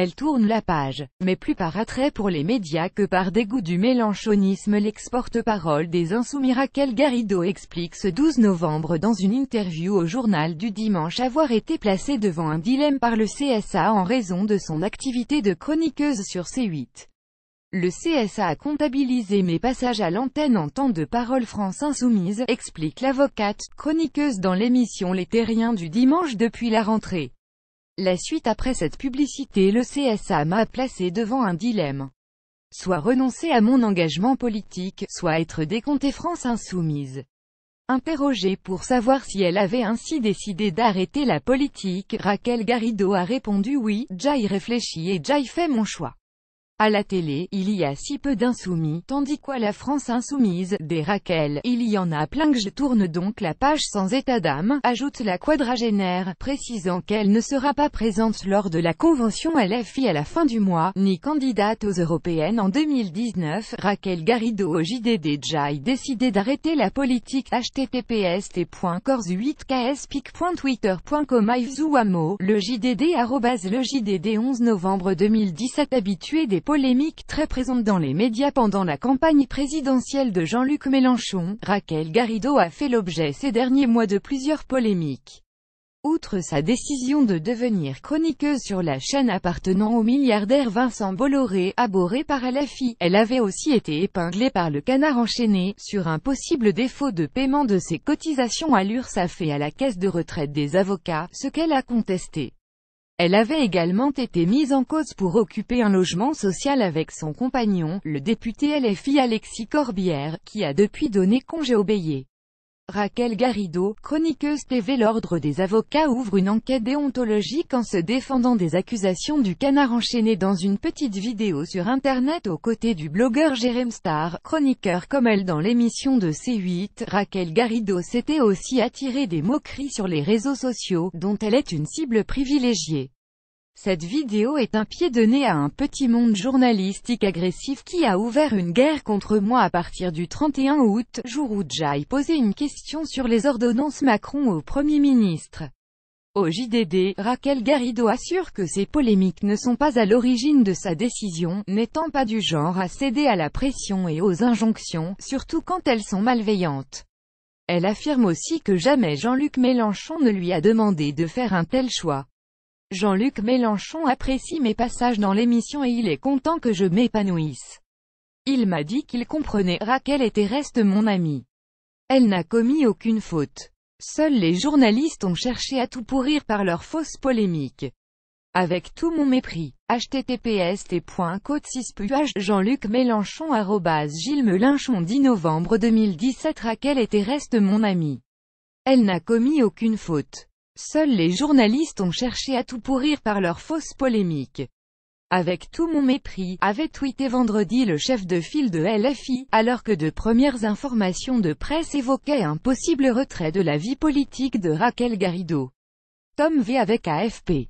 Elle tourne la page, mais plus par attrait pour les médias que par dégoût du mélanchonisme lexporte parole des insoumis Raquel Garrido explique ce 12 novembre dans une interview au journal du dimanche avoir été placé devant un dilemme par le CSA en raison de son activité de chroniqueuse sur C8. Le CSA a comptabilisé mes passages à l'antenne en temps de parole France Insoumise, explique l'avocate, chroniqueuse dans l'émission Les Terriens du dimanche depuis la rentrée. La suite après cette publicité le CSA m'a placé devant un dilemme. Soit renoncer à mon engagement politique, soit être décompté France Insoumise. Interrogée pour savoir si elle avait ainsi décidé d'arrêter la politique, Raquel Garrido a répondu oui, j'ai réfléchi et j'ai fait mon choix. À la télé, il y a si peu d'insoumis, tandis qu'à la France insoumise, des Raquel, il y en a plein que je tourne donc la page sans état d'âme, ajoute la quadragénaire, précisant qu'elle ne sera pas présente lors de la convention LFI à la fin du mois, ni candidate aux européennes en 2019. Raquel Garrido au JDD Jai décidé d'arrêter la politique, https t.corse8kspic.twitter.com le JDD le JDD 11 novembre 2017 habitué des polémique très présente dans les médias pendant la campagne présidentielle de Jean-Luc Mélenchon, Raquel Garrido a fait l'objet ces derniers mois de plusieurs polémiques. Outre sa décision de devenir chroniqueuse sur la chaîne appartenant au milliardaire Vincent Bolloré, abhorré par LFI, elle avait aussi été épinglée par le canard enchaîné, sur un possible défaut de paiement de ses cotisations à l'URSAF et à la caisse de retraite des avocats, ce qu'elle a contesté. Elle avait également été mise en cause pour occuper un logement social avec son compagnon, le député LFI Alexis Corbière, qui a depuis donné congé au bélier. Raquel Garrido, chroniqueuse TV L'Ordre des avocats ouvre une enquête déontologique en se défendant des accusations du canard enchaîné dans une petite vidéo sur Internet aux côtés du blogueur Jérém Star, chroniqueur comme elle dans l'émission de C8. Raquel Garrido s'était aussi attirée des moqueries sur les réseaux sociaux, dont elle est une cible privilégiée. Cette vidéo est un pied de nez à un petit monde journalistique agressif qui a ouvert une guerre contre moi à partir du 31 août, jour où Jai posait une question sur les ordonnances Macron au Premier ministre. Au JDD, Raquel Garrido assure que ces polémiques ne sont pas à l'origine de sa décision, n'étant pas du genre à céder à la pression et aux injonctions, surtout quand elles sont malveillantes. Elle affirme aussi que jamais Jean-Luc Mélenchon ne lui a demandé de faire un tel choix. Jean-Luc Mélenchon apprécie mes passages dans l'émission et il est content que je m'épanouisse. Il m'a dit qu'il comprenait Raquel était reste mon amie. Elle n'a commis aucune faute. Seuls les journalistes ont cherché à tout pourrir par leurs fausses polémiques. Avec tout mon mépris, https T.CODE 6 Jean-Luc Mélenchon arrobase Gilles Melinchon 10 novembre 2017 Raquel était reste mon amie. Elle n'a commis aucune faute. Seuls les journalistes ont cherché à tout pourrir par leurs fausses polémiques. Avec tout mon mépris, avait tweeté vendredi le chef de file de LFI, alors que de premières informations de presse évoquaient un possible retrait de la vie politique de Raquel Garrido. Tom V avec AFP.